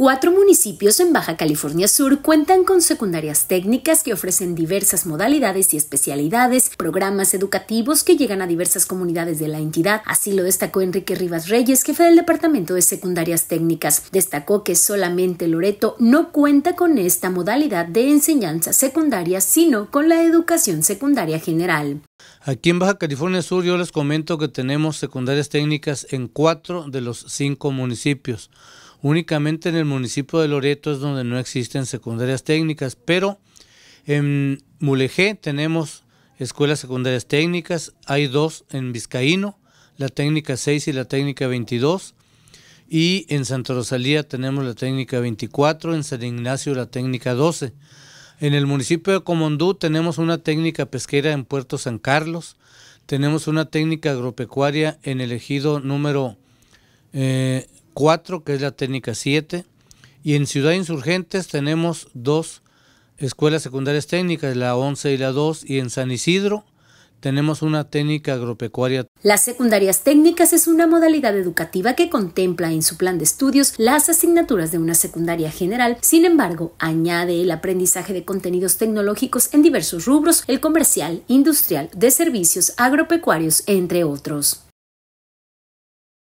Cuatro municipios en Baja California Sur cuentan con secundarias técnicas que ofrecen diversas modalidades y especialidades, programas educativos que llegan a diversas comunidades de la entidad. Así lo destacó Enrique Rivas Reyes, jefe del Departamento de Secundarias Técnicas. Destacó que solamente Loreto no cuenta con esta modalidad de enseñanza secundaria, sino con la educación secundaria general. Aquí en Baja California Sur yo les comento que tenemos secundarias técnicas en cuatro de los cinco municipios. Únicamente en el municipio de Loreto es donde no existen secundarias técnicas, pero en Mulegé tenemos escuelas secundarias técnicas, hay dos en Vizcaíno, la técnica 6 y la técnica 22, y en Santa Rosalía tenemos la técnica 24, en San Ignacio la técnica 12. En el municipio de Comondú tenemos una técnica pesquera en Puerto San Carlos, tenemos una técnica agropecuaria en el ejido número eh, 4, que es la técnica 7. Y en Ciudad Insurgentes tenemos dos escuelas secundarias técnicas, la 11 y la 2. Y en San Isidro tenemos una técnica agropecuaria. Las secundarias técnicas es una modalidad educativa que contempla en su plan de estudios las asignaturas de una secundaria general, sin embargo, añade el aprendizaje de contenidos tecnológicos en diversos rubros, el comercial, industrial, de servicios, agropecuarios, entre otros.